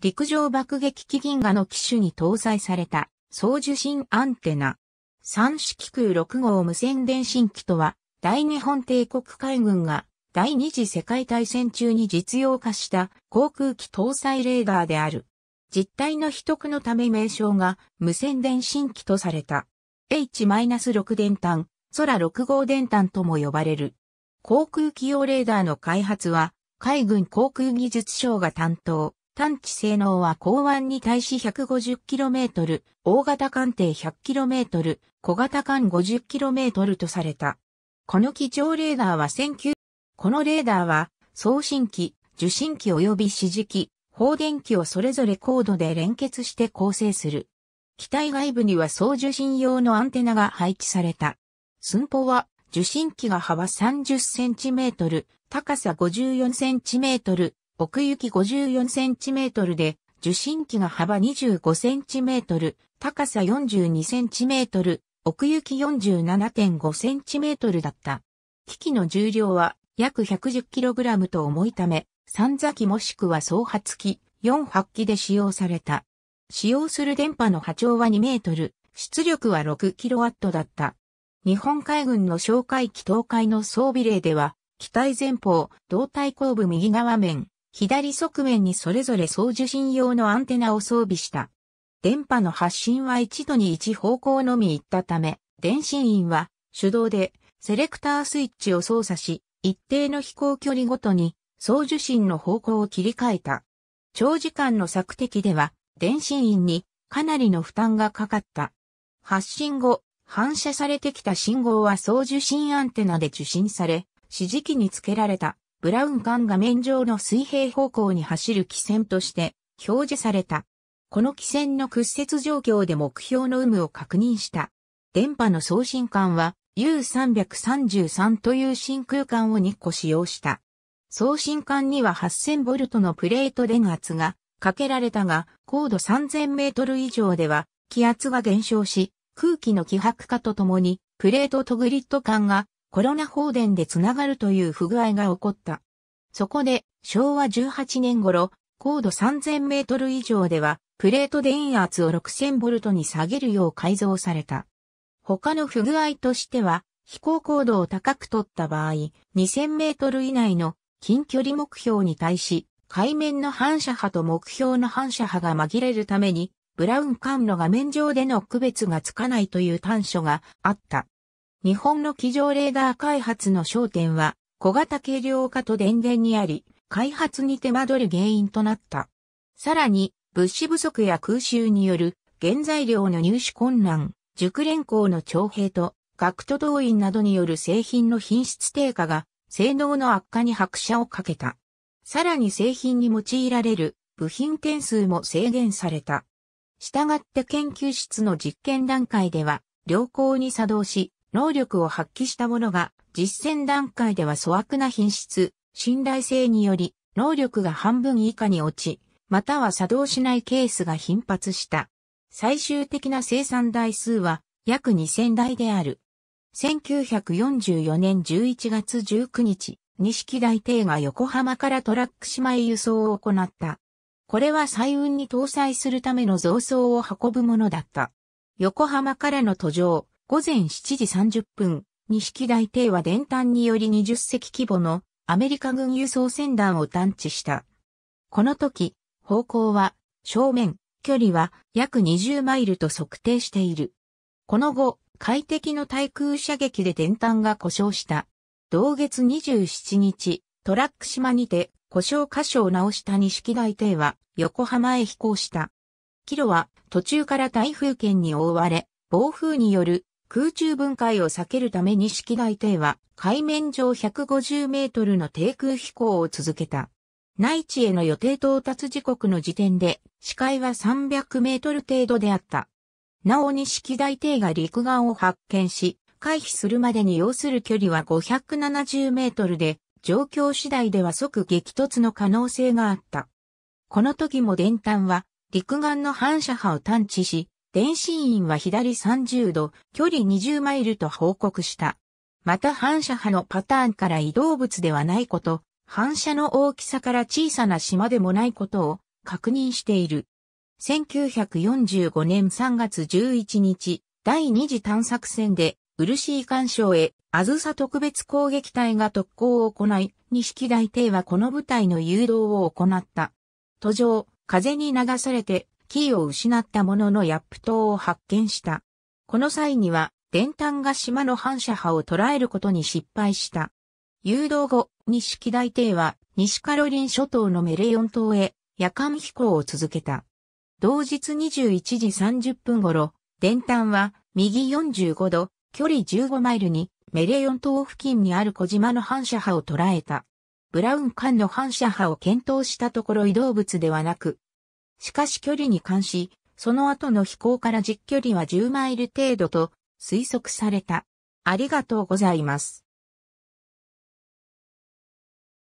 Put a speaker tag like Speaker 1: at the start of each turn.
Speaker 1: 陸上爆撃機銀河の機種に搭載された送受信アンテナ。三式空6号無線電信機とは、大日本帝国海軍が第二次世界大戦中に実用化した航空機搭載レーダーである。実態の秘匿のため名称が無線電信機とされた。H-6 電端、空6号電端とも呼ばれる。航空機用レーダーの開発は、海軍航空技術省が担当。探知性能は港湾に対し 150km、大型艦艇 100km、小型艦 50km とされた。この機調レーダーは19、このレーダーは送信機、受信機及び指示機、放電機をそれぞれコードで連結して構成する。機体外部には送受信用のアンテナが配置された。寸法は受信機が幅30センチメートル、高さ54センチメートル、奥行き54センチメートルで、受信機が幅25センチメートル、高さ42センチメートル、奥行き47.5センチメートルだった。機器の重量は約 110kg と重いため、三座機もしくは総発機、四発機で使用された。使用する電波の波長は2メートル、出力は 6kW だった。日本海軍の哨戒機東海の装備例では、機体前方、胴体後部右側面、左側面にそれぞれ送受信用のアンテナを装備した。電波の発信は一度に一方向のみ行ったため、電信員は手動でセレクタースイッチを操作し、一定の飛行距離ごとに送受信の方向を切り替えた。長時間の索敵では、電信員にかなりの負担がかかった。発信後、反射されてきた信号は送受信アンテナで受信され、指示器につけられたブラウン管画面上の水平方向に走る気線として表示された。この気線の屈折状況で目標の有無を確認した。電波の送信管は U333 という真空管を2個使用した。送信管には 8000V のプレート電圧がかけられたが、高度 3000m 以上では気圧が減少し、空気の希薄化とともにプレートとグリッド管がコロナ放電でつながるという不具合が起こった。そこで、昭和18年頃、高度3000メートル以上では、プレート電圧を6000ボルトに下げるよう改造された。他の不具合としては、飛行高度を高く取った場合、2000メートル以内の近距離目標に対し、海面の反射波と目標の反射波が紛れるために、ブラウン管の画面上での区別がつかないという短所があった。日本の機上レーダー開発の焦点は、小型軽量化と電源にあり、開発に手間取る原因となった。さらに、物資不足や空襲による原材料の入手困難、熟練工の徴兵と学徒動員などによる製品の品質低下が性能の悪化に拍車をかけた。さらに製品に用いられる部品件数も制限された。したがって研究室の実験段階では良好に作動し、能力を発揮したものが、実践段階では粗悪な品質、信頼性により、能力が半分以下に落ち、または作動しないケースが頻発した。最終的な生産台数は約2000台である。1944年11月19日、錦大帝が横浜からトラック島へ輸送を行った。これは彩雲に搭載するための増装を運ぶものだった。横浜からの途上、午前7時30分、西大帝は電端により20隻規模のアメリカ軍輸送船団を探知した。この時、方向は正面、距離は約20マイルと測定している。この後、海敵の対空射撃で電端が故障した。同月27日、トラック島にて故障箇所を直した西大帝は横浜へ飛行した。キロは途中から台風圏に覆われ、暴風による空中分解を避けるために式大帝は海面上150メートルの低空飛行を続けた。内地への予定到達時刻の時点で視界は300メートル程度であった。なおに式大帝が陸岸を発見し、回避するまでに要する距離は570メートルで、状況次第では即激突の可能性があった。この時も電端は陸岸の反射波を探知し、電子院は左30度、距離20マイルと報告した。また反射波のパターンから移動物ではないこと、反射の大きさから小さな島でもないことを確認している。1945年3月11日、第二次探索船で、漆井干渉へ、あずさ特別攻撃隊が特攻を行い、錦大帝はこの部隊の誘導を行った。途上、風に流されて、キーを失ったもののヤップ島を発見した。この際には、電端が島の反射波を捉えることに失敗した。誘導後、西木大帝は西カロリン諸島のメレヨン島へ夜間飛行を続けた。同日21時30分頃、電端は右45度、距離15マイルにメレヨン島付近にある小島の反射波を捉えた。ブラウン管の反射波を検討したところ移動物ではなく、しかし距離に関し、その後の飛行から実距離は10マイル程度と推測された。ありがとうございます。